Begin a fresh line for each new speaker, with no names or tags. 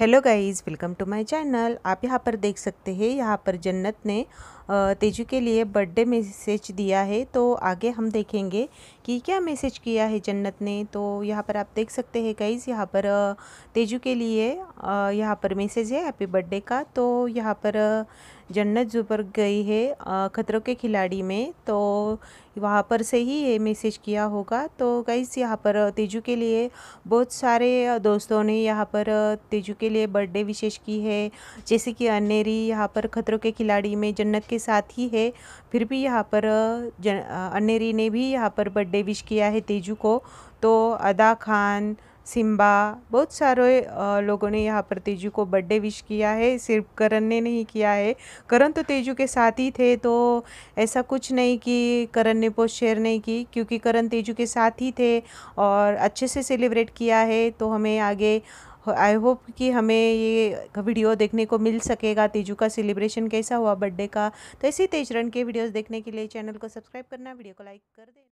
hello guys welcome to my channel आप यहाँ पर देख सकते हैं यहाँ पर जन्नत ने तेजू के लिए बर्थडे मैसेज दिया है तो आगे हम देखेंगे कि क्या मैसेज किया है जन्नत ने तो यहाँ पर आप देख सकते हैं गाइज़ यहाँ पर तेजू के लिए यहाँ पर मैसेज है हैप्पी बर्थडे का तो यहाँ पर जन्नत जो पर गई है ख़तरों के खिलाड़ी में तो वहाँ पर से ही ये मैसेज किया होगा तो गाइज़ यहाँ पर तेजू के लिए बहुत सारे दोस्तों ने यहाँ पर तेजू के लिए बर्थडे विशेष की है जैसे कि अनेरी यहाँ पर ख़तरों के खिलाड़ी में जन्नत के के साथ ही है फिर भी यहाँ पर अनेरी ने भी यहाँ पर बर्थडे विश किया है तेजू को तो अदा खान सिम्बा बहुत सारे लोगों ने यहाँ पर तेजू को बर्थडे विश किया है सिर्फ करण ने नहीं किया है करण तो तेजू के साथ ही थे तो ऐसा कुछ नहीं कि करण ने पोस्ट शेयर नहीं की क्योंकि करण तेजू के साथ ही थे और अच्छे से सेलिब्रेट किया है तो हमें आगे आई होप कि हमें ये वीडियो देखने को मिल सकेगा तेजू का सेलिब्रेशन कैसा हुआ बर्थडे का तो ऐसे तेजरन के वीडियोस देखने के लिए चैनल को सब्सक्राइब करना वीडियो को लाइक कर दे